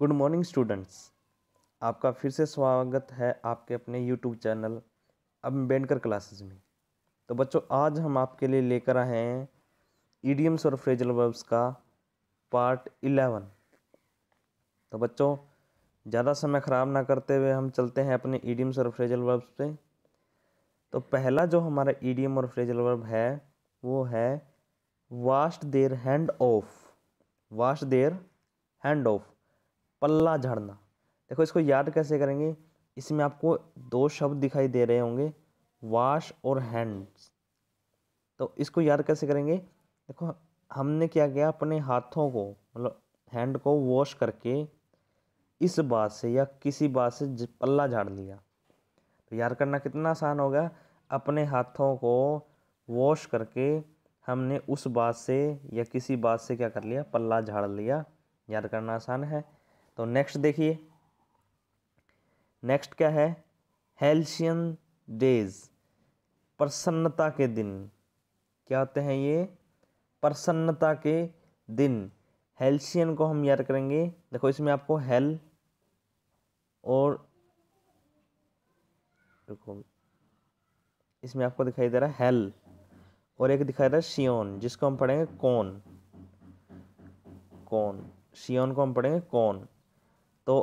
good morning students आपका फिर से स्वागत है आपके अपने यूट्यूब चैनल अम्बेडकर क्लासेस में तो बच्चों आज हम आपके लिए लेकर आए हैं ईडियम्स और फ्रेजल वर्ब्स का पार्ट इलेवन तो बच्चों ज़्यादा समय ख़राब ना करते हुए हम चलते हैं अपने ईडीएम्स और फ्रेजल वर्ब्स पे तो पहला जो हमारा ईडियम और फ्रेजल वर्ब है वो है wash their hand of wash their hand of पल्ला झड़ना देखो इसको याद कैसे करेंगे इसमें आपको दो शब्द दिखाई दे रहे होंगे वाश और हैंड्स तो इसको याद कैसे करेंगे देखो हमने क्या किया अपने हाथों को मतलब हैंड को वॉश करके इस बात से या किसी बात से पल्ला झाड़ लिया तो याद करना कितना आसान होगा अपने हाथों को वॉश करके हमने उस बात से या किसी बात से क्या कर लिया पल्ला झाड़ लिया याद करना आसान है तो नेक्स्ट देखिए नेक्स्ट क्या है हेल्शियन डेज प्रसन्नता के दिन क्या होते हैं ये प्रसन्नता के दिन हेल्शियन को हम याद करेंगे देखो इसमें आपको हेल और देखो इसमें आपको दिखाई दे रहा है हेल और एक दिखाई दे रहा है शियोन जिसको हम पढ़ेंगे कौन कौन शियोन को हम पढ़ेंगे कौन तो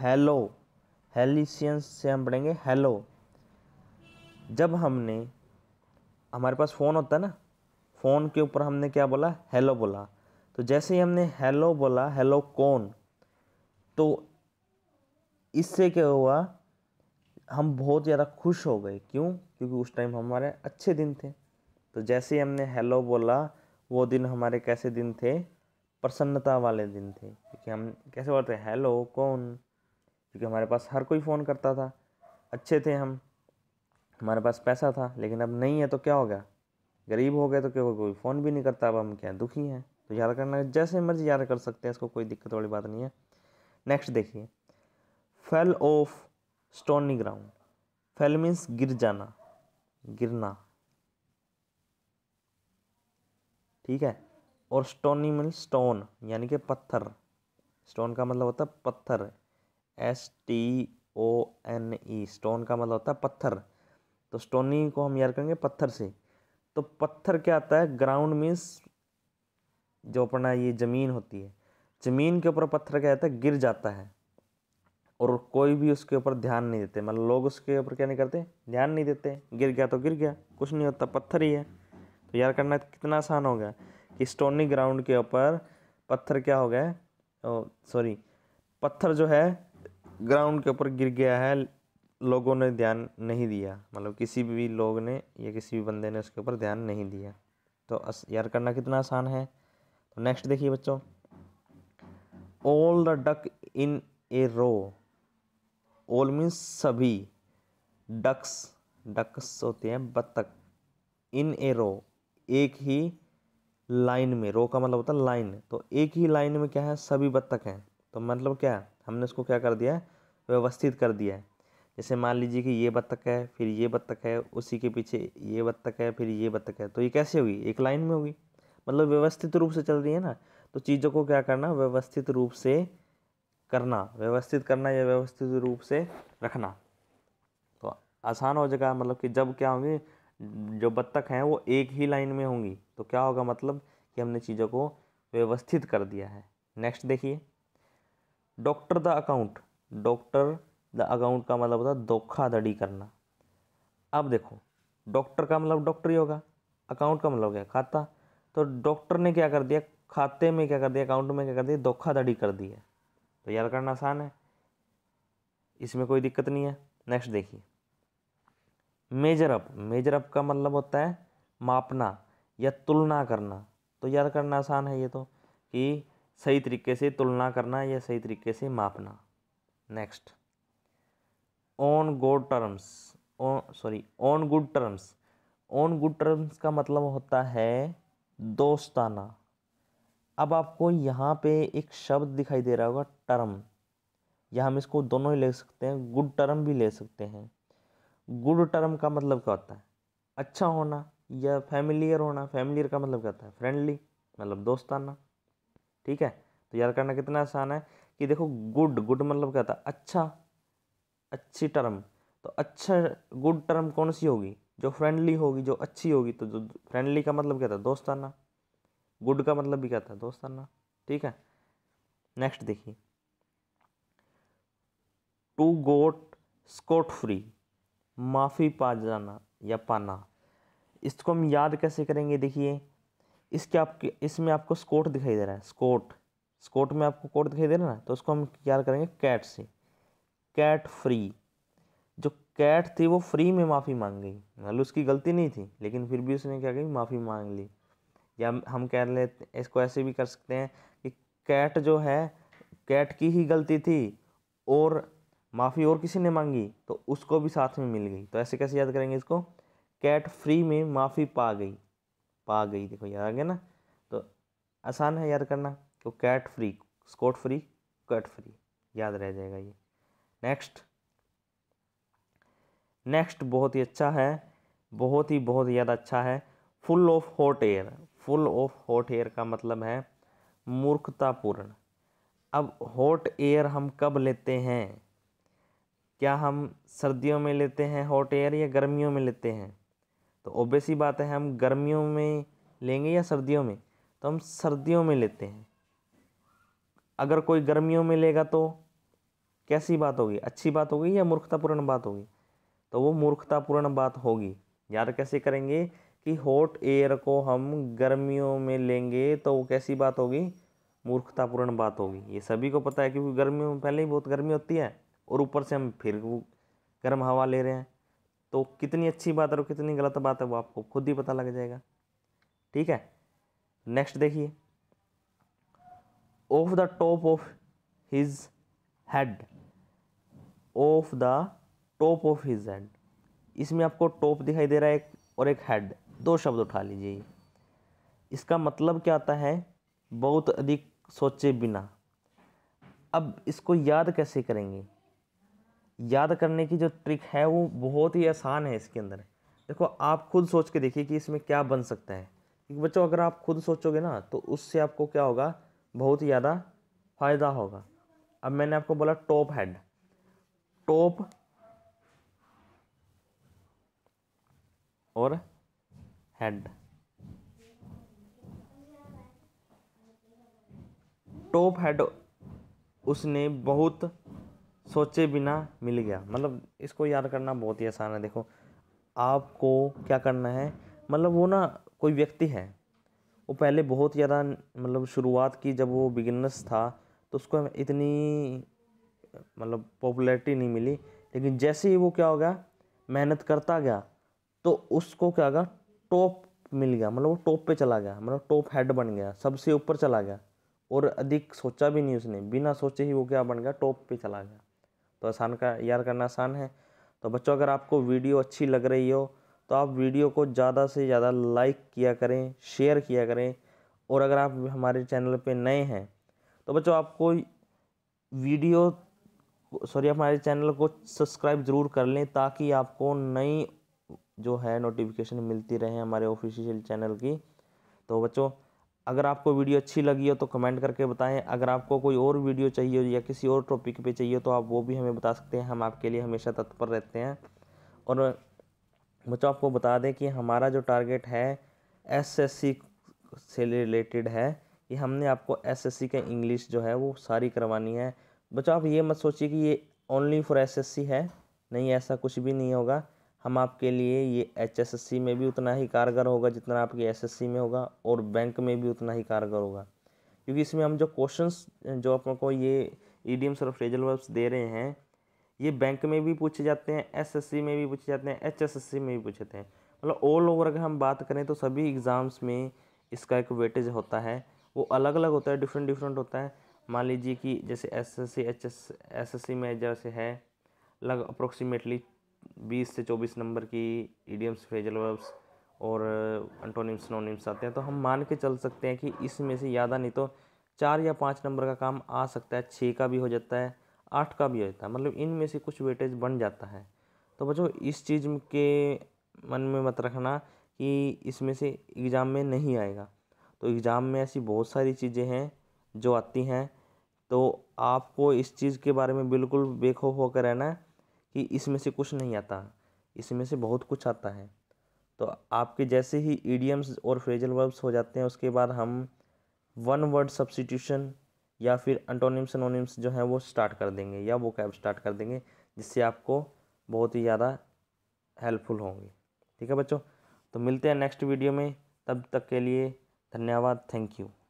हेलो हेलिसियंस से हम पढ़ेंगे हेलो जब हमने हमारे पास फ़ोन होता है ना फ़ोन के ऊपर हमने क्या बोला हेलो बोला तो जैसे ही हमने हेलो बोला हेलो कौन तो इससे क्या हुआ हम बहुत ज़्यादा खुश हो गए क्यों क्योंकि उस टाइम हमारे अच्छे दिन थे तो जैसे ही हमने हेलो बोला वो दिन हमारे कैसे दिन थे प्रसन्नता वाले दिन थे क्योंकि हम कैसे बोलते हैं हेलो कौन क्योंकि हमारे पास हर कोई फ़ोन करता था अच्छे थे हम हमारे पास पैसा था लेकिन अब नहीं है तो क्या हो गया गरीब हो गए तो क्या कोई फ़ोन भी नहीं करता अब हम क्या दुखी हैं तो याद करना जैसे मर्जी याद कर सकते हैं इसको कोई दिक्कत वाली बात नहीं है नेक्स्ट देखिए fail of stony ground fail means गिर जाना गिरना ठीक है और स्टोनी मीन स्टोन यानी कि पत्थर स्टोन का मतलब होता है पत्थर S T O N E stone का मतलब होता है पत्थर तो स्टोनी को हम याद करेंगे पत्थर से तो पत्थर क्या आता है ग्राउंड मीन्स जो अपना ये ज़मीन होती है ज़मीन के ऊपर पत्थर क्या आता है गिर जाता है और कोई भी उसके ऊपर ध्यान नहीं देते मतलब लोग उसके ऊपर क्या नहीं करते ध्यान नहीं देते गिर गया तो गिर गया कुछ नहीं होता पत्थर ही है तो यार करना कितना आसान हो गया स्टोनी ग्राउंड के ऊपर पत्थर क्या हो गया सॉरी पत्थर जो है ग्राउंड के ऊपर गिर गया है लोगों ने ध्यान नहीं दिया मतलब किसी भी लोग ने या किसी भी बंदे ने उसके ऊपर ध्यान नहीं दिया तो अस यार करना कितना आसान है तो नेक्स्ट देखिए बच्चों all the duck in a row all means सभी डक्स डक्स होते हैं बत्तख इन ए रो एक ही लाइन में रो का मतलब होता है लाइन तो एक ही लाइन में क्या है सभी बत्तख हैं तो मतलब क्या है हमने इसको क्या कर दिया है व्यवस्थित कर दिया है जैसे मान लीजिए कि ये बत्तख है फिर ये बत्तख है उसी के पीछे ये बत्तख है फिर ये बत्तख है तो ये कैसे हुई एक लाइन में होगी मतलब व्यवस्थित रूप से चल रही है ना तो चीज़ों को क्या करना व्यवस्थित रूप से करना व्यवस्थित करना या व्यवस्थित रूप से रखना तो आसान हो जाएगा मतलब कि जब क्या होंगे जो बत्तख हैं वो एक ही लाइन में होंगी तो क्या होगा मतलब कि हमने चीज़ों को व्यवस्थित कर दिया है नेक्स्ट देखिए doctor the account doctor the account का मतलब होता है धोखाधड़ी करना अब देखो डॉक्टर का मतलब डॉक्टर ही होगा अकाउंट का मतलब क्या खाता तो डॉक्टर ने क्या कर दिया खाते में क्या कर दिया अकाउंट में क्या कर दिया धोखाधड़ी कर दी है तो याद करना आसान है इसमें कोई दिक्कत नहीं है नेक्स्ट देखिए मेजर अप मेजर अप का मतलब होता है मापना या तुलना करना तो याद करना आसान है ये तो कि सही तरीके से तुलना करना या सही तरीके से मापना next on good terms on sorry on good terms on good terms का मतलब होता है दोस्ताना अब आपको यहाँ पे एक शब्द दिखाई दे रहा होगा टर्म या हम इसको दोनों ही ले सकते हैं गुड टर्म भी ले सकते हैं गुड टर्म का मतलब क्या होता है अच्छा होना या फैमिलियर होना फैमिलियर का मतलब क्या होता है फ्रेंडली मतलब दोस्ताना ठीक है तो याद करना कितना आसान है कि देखो गुड गुड मतलब क्या होता है अच्छा अच्छी टर्म तो अच्छा गुड टर्म कौन सी होगी जो फ्रेंडली होगी जो अच्छी होगी तो जो फ्रेंडली का मतलब क्या था दोस्ताना गुड का मतलब भी क्या था दोस्ताना ठीक है नेक्स्ट देखिए टू गोट स्कोट फ्री माफ़ी पा जाना या पाना इसको हम याद कैसे करेंगे देखिए इसके आपके इसमें आपको स्कोट दिखाई दे रहा है स्कोट स्कोट में आपको कोट दिखाई दे रहा है ना तो उसको हम याद करेंगे कैट से कैट फ्री जो कैट थी वो फ्री में माफ़ी मांग गई मतलब उसकी गलती नहीं थी लेकिन फिर भी उसने क्या कही माफ़ी मांग ली या हम कह लेते इसको ऐसे भी कर सकते हैं कि कैट जो है कैट की ही गलती थी और माफ़ी और किसी ने मांगी तो उसको भी साथ में मिल गई तो ऐसे कैसे याद करेंगे इसको कैट फ्री में माफ़ी पा गई पा गई देखो याद आ गया ना तो आसान है याद करना तो cat free scot free cat free याद रह जाएगा ये नेक्स्ट नेक्स्ट बहुत ही अच्छा है बहुत ही बहुत ज़्यादा अच्छा है full of hot air full of hot air का मतलब है मूर्खतापूर्ण अब हॉट एयर हम कब लेते हैं क्या हम सर्दियों में लेते हैं हॉट एयर या गर्मियों में लेते हैं तो ओबियस ही बात है हम गर्मियों में लेंगे या सर्दियों में तो हम सर्दियों में लेते हैं अगर कोई गर्मियों में लेगा तो कैसी बात होगी अच्छी बात होगी या मूर्खतापूर्ण बात होगी तो वो मूर्खतापूर्ण बात होगी याद कैसे करेंगे कि हॉट एयर को हम गर्मियों में लेंगे तो वो कैसी बात होगी मूर्खतापूर्ण बात होगी ये सभी को पता है क्योंकि गर्मियों में पहले ही बहुत गर्मी होती है और ऊपर से हम फिर वो गर्म हवा ले रहे हैं तो कितनी अच्छी बात है और कितनी गलत बात है वो आपको खुद ही पता लग जाएगा ठीक है नेक्स्ट देखिए off the top of his head off the top of his head इसमें आपको टॉप दिखाई दे रहा है एक और एक हेड दो शब्द उठा लीजिए इसका मतलब क्या आता है बहुत अधिक सोचे बिना अब इसको याद कैसे करेंगे याद करने की जो ट्रिक है वो बहुत ही आसान है इसके अंदर देखो आप खुद सोच के देखिए कि इसमें क्या बन सकता है क्योंकि बच्चों अगर आप खुद सोचोगे ना तो उससे आपको क्या होगा बहुत ही ज़्यादा फ़ायदा होगा अब मैंने आपको बोला टॉप हेड टॉप और हेड टॉप हेड उसने बहुत सोचे बिना मिल गया मतलब इसको याद करना बहुत ही आसान है देखो आपको क्या करना है मतलब वो ना कोई व्यक्ति है वो पहले बहुत ज़्यादा मतलब शुरुआत की जब वो बिगिनर्स था तो उसको इतनी मतलब पॉपुलैरिटी नहीं मिली लेकिन जैसे ही वो क्या हो गया मेहनत करता गया तो उसको क्या होगा टॉप मिल गया मतलब वो टॉप पे चला गया मतलब टॉप हेड बन गया सबसे ऊपर चला गया और अधिक सोचा भी नहीं उसने बिना सोचे ही वो क्या बन गया टॉप पे चला गया तो आसान का यार करना आसान है तो बच्चों अगर आपको वीडियो अच्छी लग रही हो तो आप वीडियो को ज़्यादा से ज़्यादा लाइक किया करें शेयर किया करें और अगर आप हमारे चैनल पे नए हैं तो बच्चों आपको वीडियो सॉरी हमारे चैनल को सब्सक्राइब ज़रूर कर लें ताकि आपको नई जो है नोटिफिकेशन मिलती रहे हमारे ऑफिशियल चैनल की तो बच्चों अगर आपको वीडियो अच्छी लगी हो तो कमेंट करके बताएं अगर आपको कोई और वीडियो चाहिए या किसी और टॉपिक पे चाहिए तो आप वो भी हमें बता सकते हैं हम आपके लिए हमेशा तत्पर रहते हैं और बच्चों आपको बता दें कि हमारा जो टारगेट है एसएससी से रिलेटेड है कि हमने आपको एसएससी का इंग्लिश जो है वो सारी करवानी है बच्चों आप ये मत सोचिए कि ये ओनली फॉर सी है नहीं ऐसा कुछ भी नहीं होगा हम आपके लिए ये एचएसएससी में भी उतना ही कारगर होगा जितना आपके एसएससी में होगा और बैंक में भी उतना ही कारगर होगा क्योंकि इसमें हम जो क्वेश्चंस जो अपन को ये ईडीएम्स और फ्रेजल वर्ब्स दे रहे हैं ये बैंक में भी पूछे जाते हैं एसएससी में भी पूछे जाते हैं एच में भी पूछे जाते हैं मतलब ऑल ओवर अगर हम बात करें तो सभी एग्ज़ाम्स में इसका एक वेटेज होता है वो अलग अलग होता है डिफरेंट डिफरेंट होता है मान लीजिए कि जैसे S S C H S S S C में जैसे है लग अप्रोक्सीमेटली बीस से चौबीस नंबर की ईडियम्स फेजल वर्ब्स और अंटोनिम्स नोनिम्स आते हैं तो हम मान के चल सकते हैं कि इसमें से ज़्यादा नहीं तो चार या पाँच नंबर का काम आ सकता है छः का भी हो जाता है आठ का भी हो जाता है मतलब इनमें से कुछ वेटेज बन जाता है तो बच्चों इस चीज़ के मन में मत रखना कि इसमें से एग्ज़ाम में नहीं आएगा तो एग्ज़ाम में ऐसी बहुत सारी चीज़ें हैं जो आती हैं तो आपको इस चीज़ के बारे में बिल्कुल बेखौफ होकर रहना है कि इसमें से कुछ नहीं आता इसमें से बहुत कुछ आता है तो आपके जैसे ही ईडियम्स और फ्रेजल वर्ब्स हो जाते हैं उसके बाद हम वन वर्ड सब्सिट्यूशन या फिर अंटोनिम्स एनोनिम्स जो हैं वो स्टार्ट कर देंगे या वो कैब स्टार्ट कर देंगे जिससे आपको बहुत ही ज़्यादा हेल्पफुल होंगे ठीक है बच्चों तो मिलते हैं नेक्स्ट वीडियो में तब तक के लिए धन्यवाद थैंक यू